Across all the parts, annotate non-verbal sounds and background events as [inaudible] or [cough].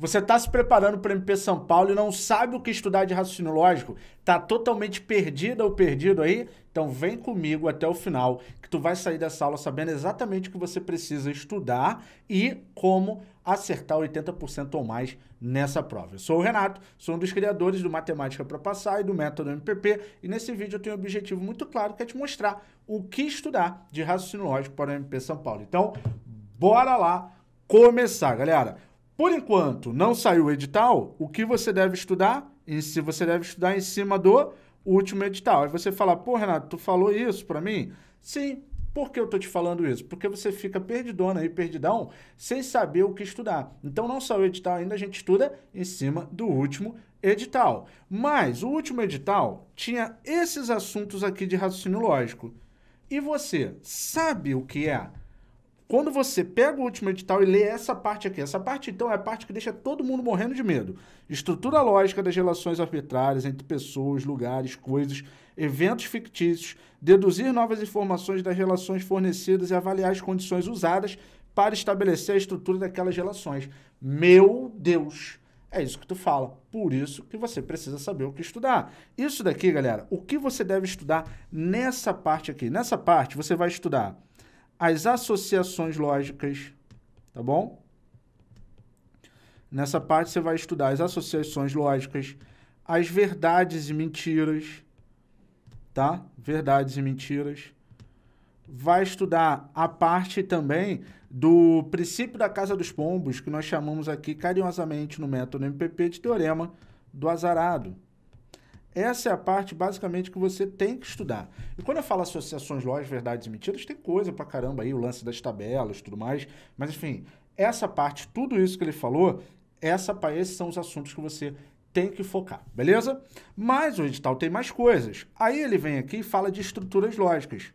Você está se preparando para o MP São Paulo e não sabe o que estudar de raciocínio lógico? Tá totalmente perdida ou perdido aí? Então vem comigo até o final, que tu vai sair dessa aula sabendo exatamente o que você precisa estudar e como acertar 80% ou mais nessa prova. Eu sou o Renato, sou um dos criadores do Matemática para Passar e do Método MPP, e nesse vídeo eu tenho um objetivo muito claro que é te mostrar o que estudar de raciocínio lógico para o MP São Paulo. Então, bora lá começar, galera. Por enquanto, não saiu o edital, o que você deve estudar? Em si, você deve estudar em cima do último edital. Aí você fala, pô, Renato, tu falou isso para mim? Sim. Por que eu tô te falando isso? Porque você fica perdidona aí, perdidão sem saber o que estudar. Então, não saiu o edital ainda, a gente estuda em cima do último edital. Mas o último edital tinha esses assuntos aqui de raciocínio lógico. E você sabe o que é? Quando você pega o último edital e lê essa parte aqui, essa parte então é a parte que deixa todo mundo morrendo de medo. Estrutura lógica das relações arbitrárias entre pessoas, lugares, coisas, eventos fictícios, deduzir novas informações das relações fornecidas e avaliar as condições usadas para estabelecer a estrutura daquelas relações. Meu Deus! É isso que tu fala. Por isso que você precisa saber o que estudar. Isso daqui, galera, o que você deve estudar nessa parte aqui? Nessa parte, você vai estudar as associações lógicas, tá bom? Nessa parte você vai estudar as associações lógicas, as verdades e mentiras, tá? Verdades e mentiras. Vai estudar a parte também do princípio da casa dos pombos, que nós chamamos aqui carinhosamente no método MPP de teorema do azarado. Essa é a parte basicamente que você tem que estudar. E quando eu falo associações, lojas, verdades e mentiras, tem coisa pra caramba aí, o lance das tabelas tudo mais. Mas enfim, essa parte, tudo isso que ele falou, essa, esses são os assuntos que você tem que focar, beleza? Mas o edital tem mais coisas. Aí ele vem aqui e fala de estruturas lógicas.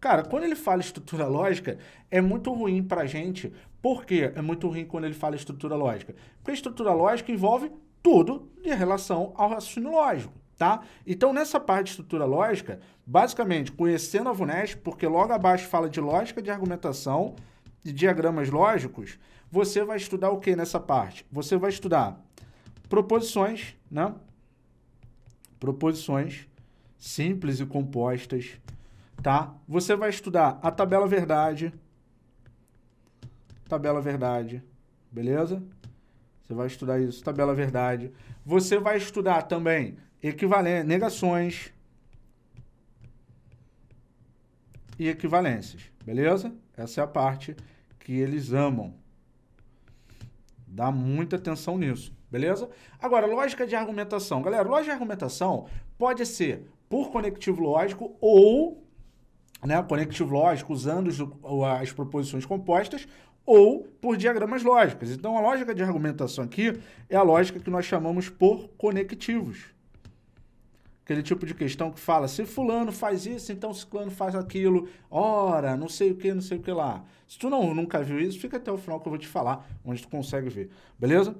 Cara, quando ele fala estrutura lógica, é muito ruim para gente. Por quê? É muito ruim quando ele fala estrutura lógica. Porque estrutura lógica envolve tudo em relação ao raciocínio lógico tá? Então, nessa parte de estrutura lógica, basicamente, conhecendo a VUNESP, porque logo abaixo fala de lógica de argumentação, de diagramas lógicos, você vai estudar o que nessa parte? Você vai estudar proposições, né? Proposições simples e compostas, tá? Você vai estudar a tabela verdade, tabela verdade, beleza? Você vai estudar isso, tabela verdade. Você vai estudar também equivalências, negações e equivalências, beleza? Essa é a parte que eles amam. Dá muita atenção nisso, beleza? Agora, lógica de argumentação. Galera, lógica de argumentação pode ser por conectivo lógico ou né, conectivo lógico usando as proposições compostas ou por diagramas lógicos. Então, a lógica de argumentação aqui é a lógica que nós chamamos por conectivos. Aquele tipo de questão que fala, se fulano faz isso, então ciclano faz aquilo, ora, não sei o que, não sei o que lá. Se tu não nunca viu isso, fica até o final que eu vou te falar, onde tu consegue ver, beleza?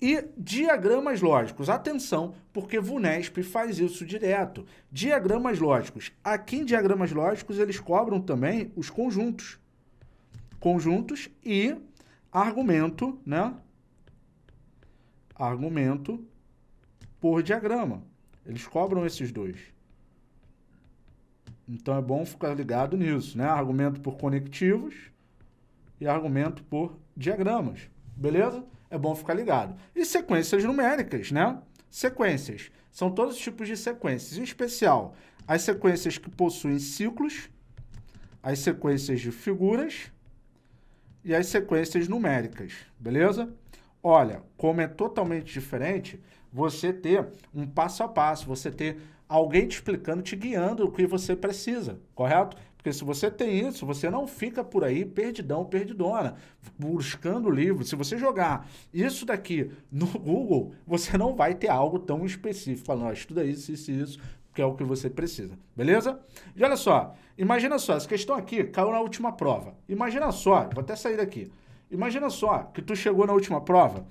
E diagramas lógicos. Atenção, porque Vunesp faz isso direto. Diagramas lógicos. Aqui em diagramas lógicos, eles cobram também os conjuntos. Conjuntos e argumento, né? Argumento por diagrama. Eles cobram esses dois. Então é bom ficar ligado nisso, né? Argumento por conectivos e argumento por diagramas, beleza? É bom ficar ligado. E sequências numéricas, né? Sequências são todos os tipos de sequências, em especial as sequências que possuem ciclos, as sequências de figuras e as sequências numéricas, beleza? Olha, como é totalmente diferente, você ter um passo a passo, você ter alguém te explicando, te guiando o que você precisa, correto? Porque se você tem isso, você não fica por aí perdidão, perdidona, buscando livro. Se você jogar isso daqui no [laughs] Google, você não vai ter algo tão específico. Falando, estuda isso, isso, isso, que é o que você precisa. Beleza? E olha só, imagina só, essa questão aqui caiu na última prova. Imagina só, vou até sair daqui. Imagina só que tu chegou na última prova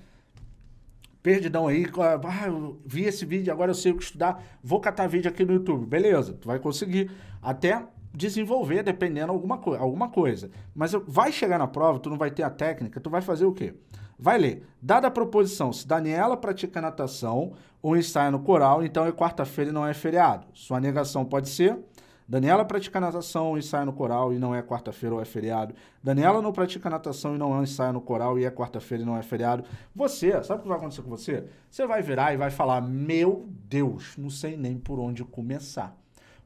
perdidão aí, ah, vi esse vídeo, agora eu sei o que estudar, vou catar vídeo aqui no YouTube. Beleza, tu vai conseguir até desenvolver, dependendo alguma, co alguma coisa. Mas vai chegar na prova, tu não vai ter a técnica, tu vai fazer o quê? Vai ler. Dada a proposição, se Daniela pratica natação ou ensaia no coral, então é quarta-feira e não é feriado. Sua negação pode ser Daniela pratica natação e ensaia no coral e não é quarta-feira ou é feriado. Daniela não pratica natação e não ensaio é- no coral e é quarta-feira e não é feriado. Você, sabe o que vai acontecer com você? Você vai virar e vai falar: Meu Deus, não sei nem por onde começar.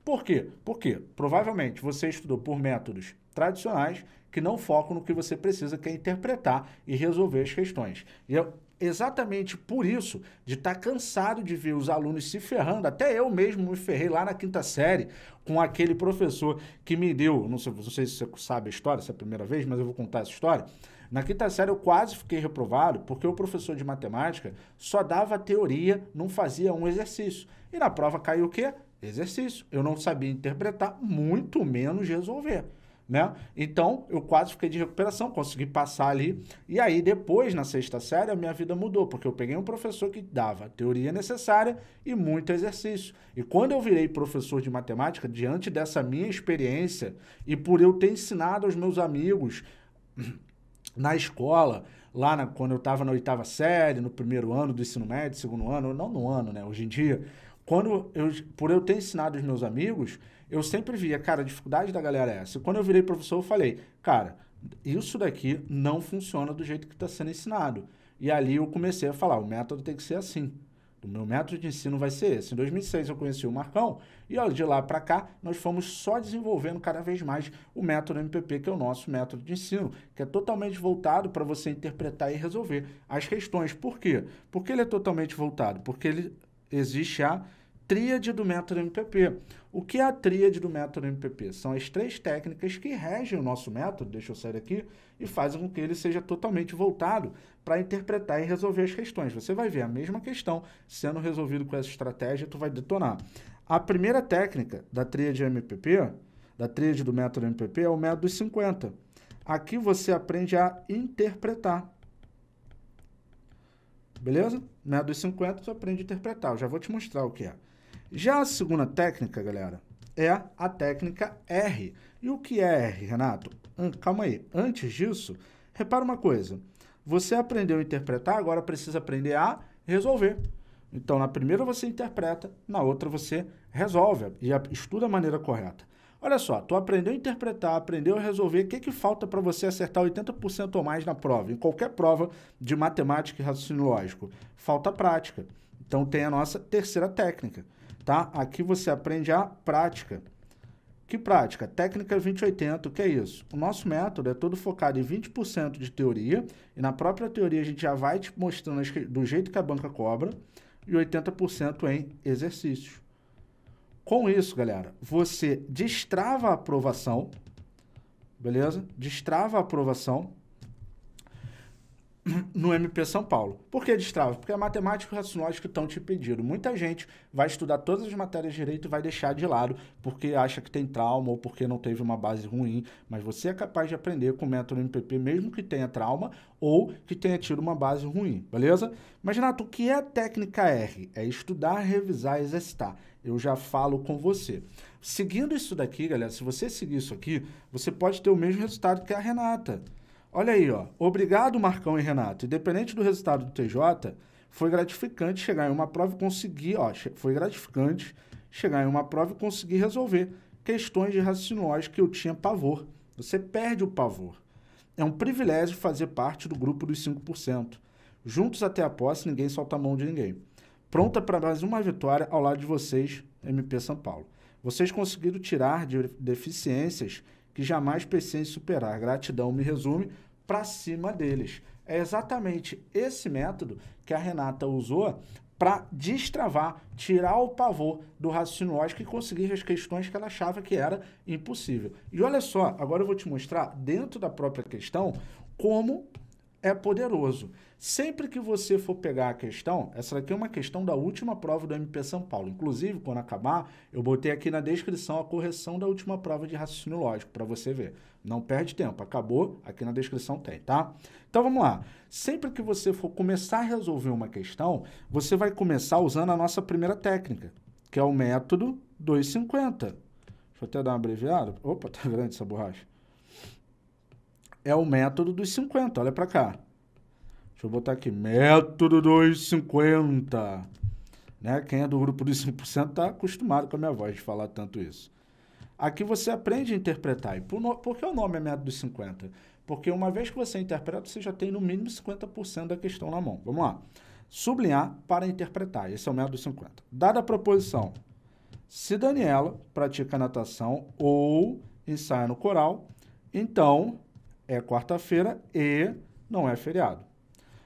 Por quê? Porque provavelmente você estudou por métodos tradicionais que não focam no que você precisa, que é interpretar e resolver as questões. E eu, exatamente por isso, de estar tá cansado de ver os alunos se ferrando. Até eu mesmo me ferrei lá na quinta série com aquele professor que me deu, não sei, não sei se você sabe a história, se é a primeira vez, mas eu vou contar essa história. Na quinta série eu quase fiquei reprovado porque o professor de matemática só dava teoria, não fazia um exercício. E na prova caiu o quê? Exercício. Eu não sabia interpretar, muito menos resolver né? Então, eu quase fiquei de recuperação, consegui passar ali. E aí, depois, na sexta série, a minha vida mudou, porque eu peguei um professor que dava teoria necessária e muito exercício. E quando eu virei professor de matemática, diante dessa minha experiência, e por eu ter ensinado aos meus amigos [clears throat] na escola, lá na, quando eu estava na oitava série, no primeiro ano do ensino médio, segundo ano, não no ano, né? Hoje em dia, quando eu, por eu ter ensinado os meus amigos, eu sempre via, cara, a dificuldade da galera é essa. E quando eu virei professor, eu falei, cara, isso daqui não funciona do jeito que está sendo ensinado. E ali eu comecei a falar, o método tem que ser assim. O meu método de ensino vai ser esse. Em 2006 eu conheci o Marcão e ó, de lá para cá nós fomos só desenvolvendo cada vez mais o método MPP, que é o nosso método de ensino, que é totalmente voltado para você interpretar e resolver as questões. Por quê? Porque ele é totalmente voltado, porque ele existe a tríade do método MPP. O que é a tríade do método MPP? São as três técnicas que regem o nosso método, deixa eu sair aqui, e fazem com que ele seja totalmente voltado para interpretar e resolver as questões. Você vai ver a mesma questão sendo resolvido com essa estratégia, tu vai detonar. A primeira técnica da tríade MPP, da tríade do método MPP, é o método dos 50. Aqui você aprende a interpretar. Beleza? Método dos 50, você aprende a interpretar. Eu já vou te mostrar o que é. Já a segunda técnica, galera, é a técnica R. E o que é R, Renato? Hum, calma aí. Antes disso, repara uma coisa. Você aprendeu a interpretar, agora precisa aprender a resolver. Então, na primeira você interpreta, na outra você resolve e estuda a maneira correta. Olha só, tu aprendeu a interpretar, aprendeu a resolver, o que, que falta para você acertar 80% ou mais na prova, em qualquer prova de matemática e raciocínio lógico? Falta prática. Então, tem a nossa terceira técnica tá? Aqui você aprende a prática. Que prática? Técnica 2080, o que é isso? O nosso método é todo focado em 20% de teoria, e na própria teoria a gente já vai te mostrando do jeito que a banca cobra, e 80% em exercícios. Com isso, galera, você destrava a aprovação, beleza? Destrava a aprovação, [clears throat] no MP São Paulo. Por que destrava? Porque a é matemática e o raciocínio lógico estão te pedindo. Muita gente vai estudar todas as matérias de direito e vai deixar de lado porque acha que tem trauma ou porque não teve uma base ruim, mas você é capaz de aprender com o método MPP mesmo que tenha trauma ou que tenha tido uma base ruim, beleza? Mas, Renato, o que é a técnica R? É estudar, revisar, e exercitar. Eu já falo com você. Seguindo isso daqui, galera, se você seguir isso aqui, você pode ter o mesmo resultado que a Renata. Olha aí, ó. Obrigado, Marcão e Renato. Independente do resultado do TJ, foi gratificante chegar em uma prova e conseguir, ó, foi gratificante chegar em uma prova e conseguir resolver questões de raciocínio lógico que eu tinha pavor. Você perde o pavor. É um privilégio fazer parte do grupo dos 5%. Juntos até a posse, ninguém solta a mão de ninguém. Pronta para mais uma vitória ao lado de vocês, MP São Paulo. Vocês conseguiram tirar de deficiências que jamais pensei superar. Gratidão me resume para cima deles. É exatamente esse método que a Renata usou para destravar, tirar o pavor do raciocínio lógico e conseguir as questões que ela achava que era impossível. E olha só, agora eu vou te mostrar dentro da própria questão como é poderoso. Sempre que você for pegar a questão, essa aqui é uma questão da última prova do MP São Paulo. Inclusive, quando acabar, eu botei aqui na descrição a correção da última prova de raciocínio lógico, para você ver. Não perde tempo, acabou, aqui na descrição tem, tá? Então vamos lá. Sempre que você for começar a resolver uma questão, você vai começar usando a nossa primeira técnica, que é o método 250. Deixa eu até dar uma abreviada. Opa, tá [laughs] grande essa borracha é o método dos 50. Olha para cá. Deixa eu botar aqui. Método dos 50. Né? Quem é do grupo dos 5% está acostumado com a minha voz de falar tanto isso. Aqui você aprende a interpretar. E por, no... por que o nome é método dos 50? Porque uma vez que você interpreta, você já tem no mínimo 50% da questão na mão. Vamos lá. Sublinhar para interpretar. Esse é o método 50. Dada a proposição, se Daniela pratica natação ou ensaia no coral, então é quarta-feira e não é feriado.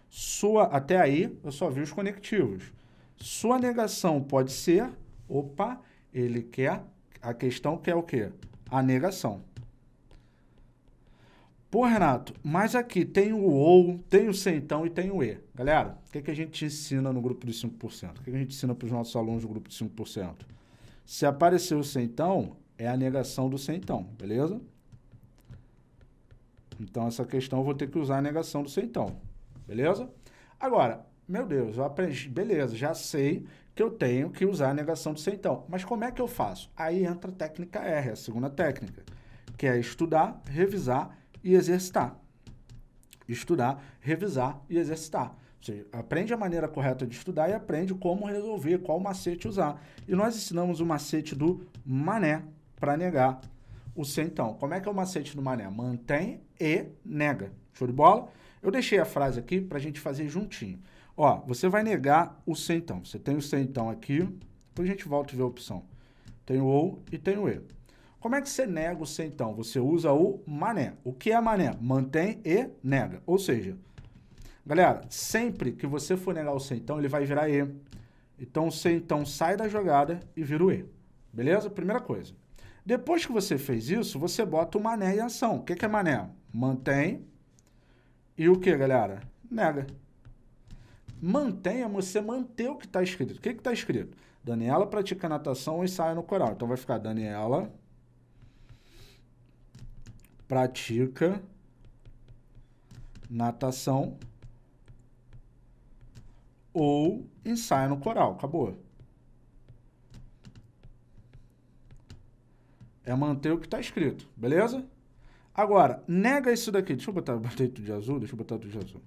Sua, até aí, eu só vi os conectivos. Sua negação pode ser, opa, ele quer, a questão quer o quê? A negação. Pô, Renato, mas aqui tem o ou, tem o sentão e tem o e. Galera, o que, que a gente ensina no grupo de 5%? O que, que a gente ensina para os nossos alunos do grupo de 5%? Se aparecer o sentão, é a negação do sentão, beleza? Então, essa questão eu vou ter que usar a negação do centão. Beleza? Agora, meu Deus, eu aprendi. Beleza, já sei que eu tenho que usar a negação do centão. Mas como é que eu faço? Aí entra a técnica R, a segunda técnica, que é estudar, revisar e exercitar. Estudar, revisar e exercitar. Você aprende a maneira correta de estudar e aprende como resolver, qual macete usar. E nós ensinamos o macete do mané para negar o C, então. Como é que é o macete do mané? Mantém e nega. Show de bola? Eu deixei a frase aqui para a gente fazer juntinho. Ó, você vai negar o C, então. Você tem o C, então, aqui. Depois a gente volta e vê a opção. Tem o ou e tem o e. Como é que você nega o C, então? Você usa o mané. O que é mané? Mantém e nega. Ou seja, galera, sempre que você for negar o C, então, ele vai virar E. Então, o C, então, sai da jogada e vira o E. Beleza? Primeira coisa. Depois que você fez isso, você bota o mané em ação. O que, que é mané? Mantém. E o que, galera? Nega. Mantém é você manter o que está escrito. O que está escrito? Daniela pratica natação e sai no coral. Então vai ficar Daniela pratica natação ou ensaio no coral. Acabou. É manter o que está escrito, beleza? Agora, nega isso daqui. Deixa eu botar, [laughs] botei tudo de azul, deixa eu botar tudo de azul.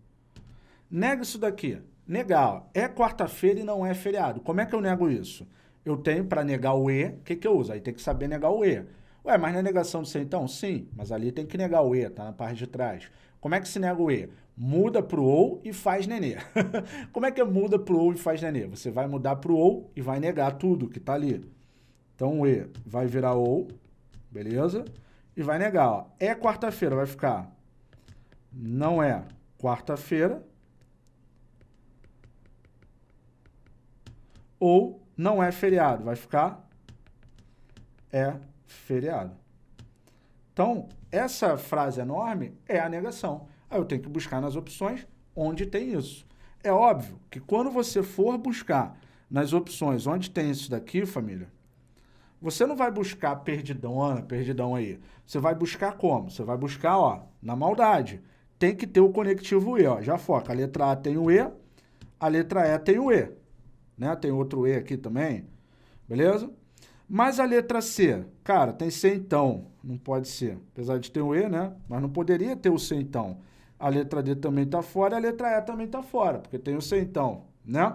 Nega isso daqui. Negar, ó, é quarta-feira e não é feriado. Como é que eu nego isso? Eu tenho para negar o E, o que, que eu uso? Aí tem que saber negar o E. Ué, mas na é negação do C então? Sim, mas ali tem que negar o E, tá na parte de trás. Como é que se nega o E? Muda para o ou e faz nenê. [laughs] Como é que é muda o ou e faz nenê? Você vai mudar para o ou e vai negar tudo que está ali. Então o E vai virar ou beleza? E vai negar, ó. É quarta-feira, vai ficar. Não é quarta-feira. Ou não é feriado, vai ficar. É feriado. Então, essa frase enorme é a negação. Aí eu tenho que buscar nas opções onde tem isso. É óbvio que quando você for buscar nas opções onde tem isso daqui, família, você não vai buscar perdidona, perdidão aí. Você vai buscar como? Você vai buscar, ó, na maldade. Tem que ter o conectivo E, ó. Já foca. A letra A tem o E, a letra E tem o E. Né? Tem outro E aqui também. Beleza? Mas a letra C, cara, tem C então. Não pode ser. Apesar de ter o E, né? Mas não poderia ter o C então. A letra D também tá fora, a letra E também tá fora, porque tem o C então, né?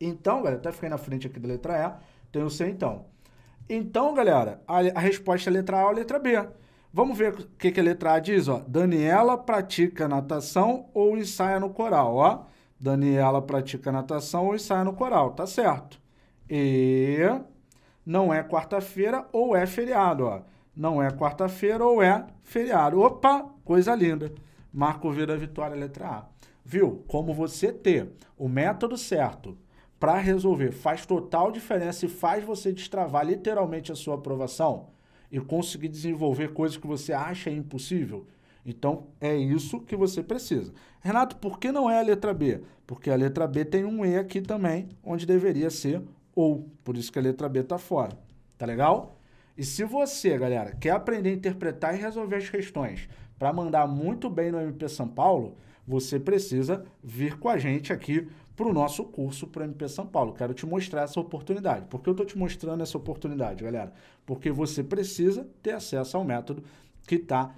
Então, galera, até fiquei na frente aqui da letra E, tem o C então. Então, galera, a, a resposta é letra A ou letra B. Vamos ver o que, que a letra A diz, ó. Daniela pratica natação ou ensaia no coral, ó. Daniela pratica natação ou ensaia no coral, tá certo. E não é quarta-feira ou é feriado, ó. Não é quarta-feira ou é feriado. Opa, coisa linda. Marco Vira Vitória, letra A. Viu? Como você ter o método certo para resolver. Faz total diferença e faz você destravar literalmente a sua aprovação e conseguir desenvolver coisas que você acha impossível. Então, é isso que você precisa. Renato, por que não é a letra B? Porque a letra B tem um E aqui também, onde deveria ser ou. Por isso que a letra B está fora. Tá legal? E se você, galera, quer aprender a interpretar e resolver as questões para mandar muito bem no MP São Paulo, você precisa vir com a gente aqui para o nosso curso para MP São Paulo. Quero te mostrar essa oportunidade. Por que eu estou te mostrando essa oportunidade, galera? Porque você precisa ter acesso ao método que está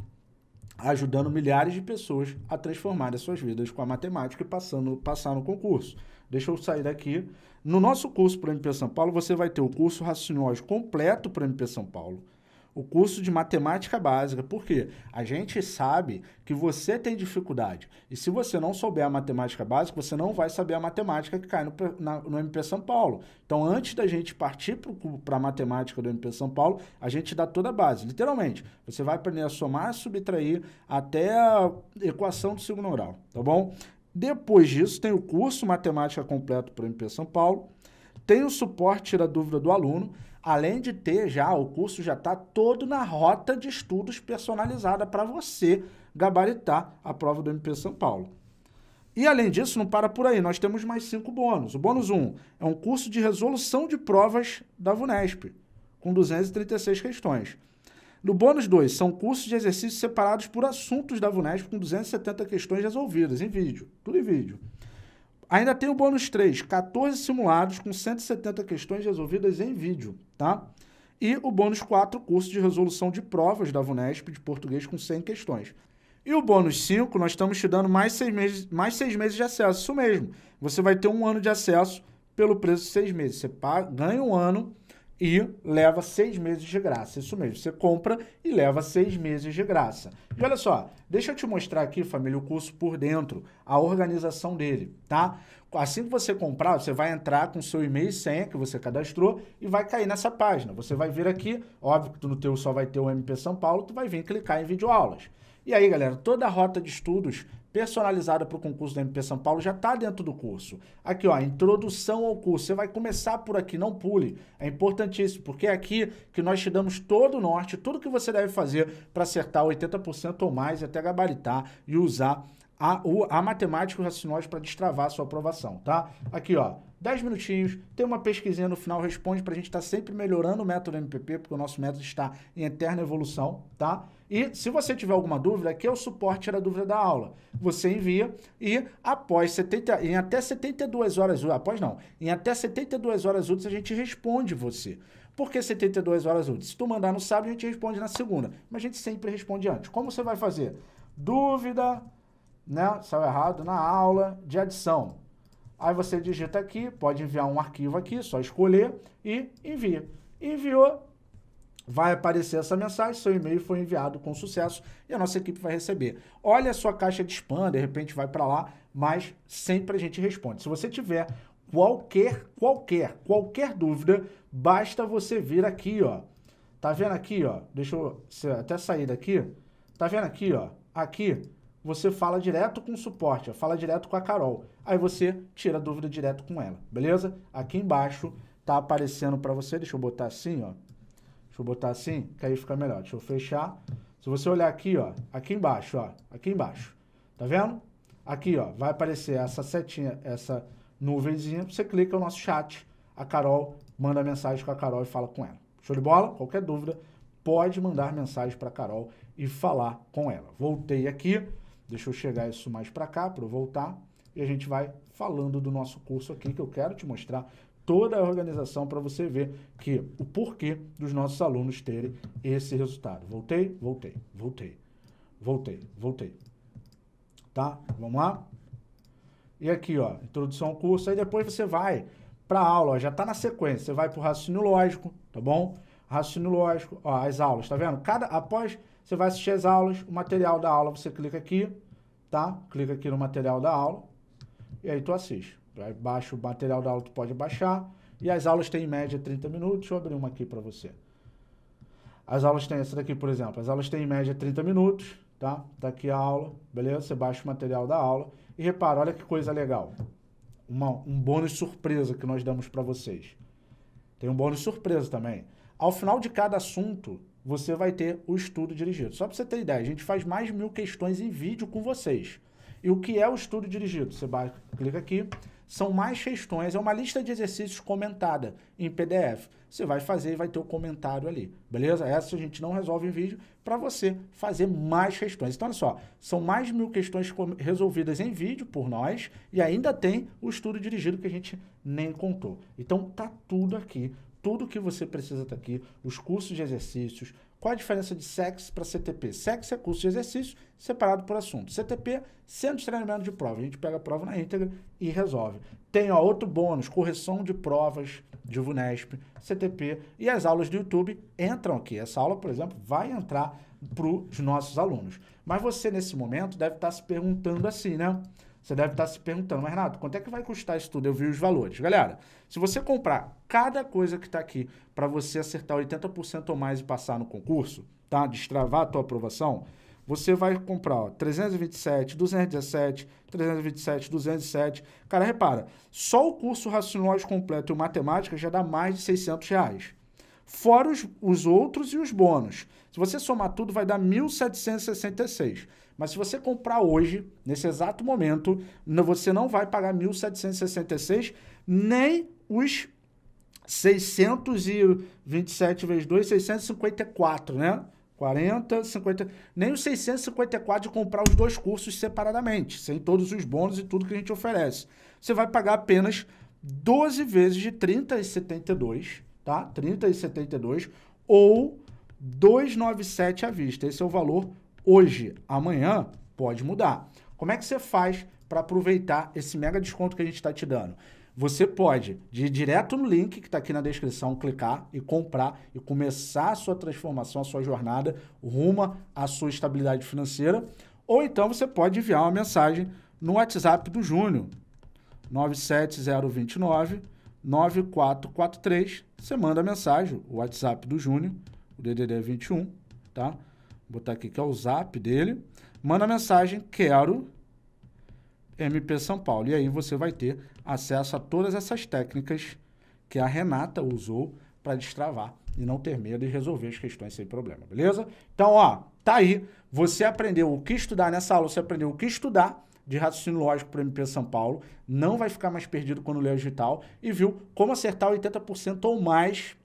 ajudando milhares de pessoas a transformar as suas vidas com a matemática e passando, passar no concurso. Deixa eu sair daqui. No nosso curso para MP São Paulo, você vai ter o curso raciocínio completo para MP São Paulo o curso de matemática básica. Por quê? A gente sabe que você tem dificuldade. E se você não souber a matemática básica, você não vai saber a matemática que cai no, na, no MP São Paulo. Então, antes da gente partir para a matemática do MP São Paulo, a gente dá toda a base. Literalmente, você vai aprender a somar, subtrair até a equação do segundo grau, tá bom? Depois disso, tem o curso Matemática Completo para o MP São Paulo. Tem o suporte, da dúvida do aluno além de ter já, o curso já está todo na rota de estudos personalizada para você gabaritar a prova do MP São Paulo. E além disso, não para por aí, nós temos mais cinco bônus. O bônus 1 um é um curso de resolução de provas da VUNESP, com 236 questões. No bônus 2, são cursos de exercícios separados por assuntos da VUNESP, com 270 questões resolvidas, em vídeo, tudo em vídeo. Ainda tem o bônus 3, 14 simulados com 170 questões resolvidas em vídeo, tá? E o bônus 4, curso de resolução de provas da VUNESP de português com 100 questões. E o bônus 5, nós estamos te dando mais 6 meses, mais seis meses de acesso. Isso mesmo. Você vai ter um ano de acesso pelo preço de 6 meses. Você paga, ganha um ano e leva seis meses de graça. Isso mesmo, você compra e leva seis meses de graça. E olha só, deixa eu te mostrar aqui, família, o curso por dentro, a organização dele, tá? Assim que você comprar, você vai entrar com seu e-mail e senha que você cadastrou e vai cair nessa página. Você vai vir aqui, óbvio que no teu só vai ter o MP São Paulo, tu vai vir clicar em videoaulas. aulas. E aí, galera, toda a rota de estudos personalizada para o concurso da MP São Paulo já está dentro do curso. Aqui, ó, introdução ao curso. Você vai começar por aqui, não pule. É importantíssimo, porque é aqui que nós te damos todo o norte, tudo que você deve fazer para acertar 80% ou mais, até gabaritar e usar a, a matemática e os para destravar a sua aprovação, tá? Aqui, ó, 10 minutinhos, tem uma pesquisinha no final, responde para a gente estar tá sempre melhorando o método MPP, porque o nosso método está em eterna evolução, tá? E se você tiver alguma dúvida, aqui é o suporte da dúvida da aula. Você envia e após 70, em até 72 horas, após não, em até 72 horas úteis a gente responde você. Por que 72 horas úteis? Se tu mandar no sábado, a gente responde na segunda. Mas a gente sempre responde antes. Como você vai fazer? Dúvida, né? Saiu errado, na aula de adição. Aí você digita aqui, pode enviar um arquivo aqui, só escolher e envia. Enviou, vai aparecer essa mensagem, seu e-mail foi enviado com sucesso e a nossa equipe vai receber. Olha a sua caixa de spam, de repente vai para lá, mas sempre a gente responde. Se você tiver qualquer, qualquer, qualquer dúvida, basta você vir aqui, ó. Tá vendo aqui, ó? Deixa eu até sair daqui. Tá vendo aqui, ó? Aqui, você fala direto com o suporte, fala direto com a Carol. Aí você tira a dúvida direto com ela, beleza? Aqui embaixo tá aparecendo para você, deixa eu botar assim, ó. Deixa eu botar assim, que aí fica melhor. Deixa eu fechar. Se você olhar aqui, ó, aqui embaixo, ó, aqui embaixo. Tá vendo? Aqui, ó, vai aparecer essa setinha, essa nuvenzinha, você clica no nosso chat, a Carol manda mensagem com a Carol e fala com ela. Show de bola? Qualquer dúvida, pode mandar mensagem para a Carol e falar com ela. Voltei aqui, Deixa eu chegar isso mais para cá, para eu voltar. E a gente vai falando do nosso curso aqui, que eu quero te mostrar toda a organização para você ver que o porquê dos nossos alunos terem esse resultado. Voltei, voltei, voltei, voltei, voltei. Tá? Vamos lá? E aqui, ó, introdução ao curso. Aí depois você vai para aula, ó, já está na sequência. Você vai para o raciocínio lógico, tá bom? Raciocínio lógico, ó, as aulas, tá vendo? Cada, após você vai assistir as aulas, o material da aula você clica aqui, tá? Clica aqui no material da aula e aí tu assiste. Aí baixa o material da aula, tu pode baixar. E as aulas têm em média 30 minutos. Deixa eu abrir uma aqui para você. As aulas têm essa daqui, por exemplo. As aulas têm em média 30 minutos, tá? Tá aqui a aula, beleza? Você baixa o material da aula. E repara, olha que coisa legal. Uma, um bônus surpresa que nós damos para vocês. Tem um bônus surpresa também. Ao final de cada assunto, você vai ter o estudo dirigido. Só para você ter ideia, a gente faz mais mil questões em vídeo com vocês. E o que é o estudo dirigido? Você vai, clica aqui, são mais questões, é uma lista de exercícios comentada em PDF. Você vai fazer e vai ter o comentário ali, beleza? Essa a gente não resolve em vídeo para você fazer mais questões. Então, olha só, são mais mil questões resolvidas em vídeo por nós e ainda tem o estudo dirigido que a gente nem contou. Então, tá tudo aqui tudo que você precisa está aqui, os cursos de exercícios, qual a diferença de SEX para CTP? SEX é curso de exercício separado por assunto. CTP, centro de treinamento de prova. A gente pega a prova na íntegra e resolve. Tem ó, outro bônus, correção de provas de VUNESP, CTP e as aulas do YouTube entram aqui. Essa aula, por exemplo, vai entrar para os nossos alunos. Mas você, nesse momento, deve estar tá se perguntando assim, né? Você deve estar se perguntando, mas Renato, quanto é que vai custar isso tudo? Eu vi os valores. Galera, se você comprar cada coisa que está aqui para você acertar 80% ou mais e passar no concurso, tá? Destravar a tua aprovação, você vai comprar ó, 327, 217, 327, 207. Cara, repara, só o curso Raciocínio Completo e Matemática já dá mais de 600 reais. Fora os, os outros e os bônus. Se você somar tudo, vai dar 1.766. Mas se você comprar hoje, nesse exato momento, você não vai pagar 1.766, nem os 627 vezes 2, 654, né? 40, 50, nem os 654 de comprar os dois cursos separadamente, sem todos os bônus e tudo que a gente oferece. Você vai pagar apenas 12 vezes de 30,72, tá? 30,72 ou 297 à vista. Esse é o valor hoje, amanhã, pode mudar. Como é que você faz para aproveitar esse mega desconto que a gente está te dando? Você pode ir direto no link que está aqui na descrição, clicar e comprar e começar a sua transformação, a sua jornada rumo à sua estabilidade financeira. Ou então você pode enviar uma mensagem no WhatsApp do Júnior, 97029 9443. Você manda a mensagem, o WhatsApp do Júnior, o DDD 21, tá? Vou botar aqui que é o zap dele. Manda mensagem, quero MP São Paulo. E aí você vai ter acesso a todas essas técnicas que a Renata usou para destravar e não ter medo e resolver as questões sem problema, beleza? Então, ó, tá aí. Você aprendeu o que estudar nessa aula, você aprendeu o que estudar de raciocínio lógico para o MP São Paulo, não vai ficar mais perdido quando ler o digital e viu como acertar 80% ou mais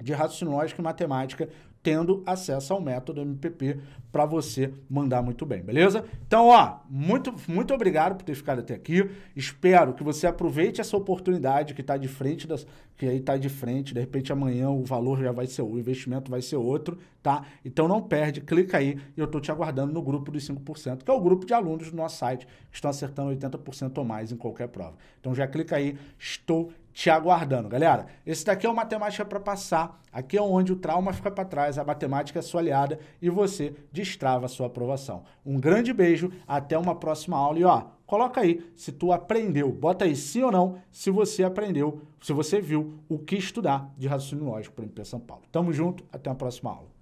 de raciocínio lógico e matemática tendo acesso ao método MPP para você mandar muito bem, beleza? Então, ó, muito, muito obrigado por ter ficado até aqui. Espero que você aproveite essa oportunidade que está de frente, das, que aí está de frente. De repente, amanhã o valor já vai ser, o investimento vai ser outro, tá? Então, não perde, clica aí e eu estou te aguardando no grupo dos 5%, que é o grupo de alunos do nosso site que estão acertando 80% ou mais em qualquer prova. Então, já clica aí, estou te aguardando. Galera, esse daqui é o Matemática para Passar. Aqui é onde o trauma fica para trás, a matemática é sua aliada e você destrava a sua aprovação. Um grande beijo, até uma próxima aula e ó, coloca aí se tu aprendeu, bota aí sim ou não, se você aprendeu, se você viu o que estudar de raciocínio lógico para o MP São Paulo. Tamo junto, até uma próxima aula.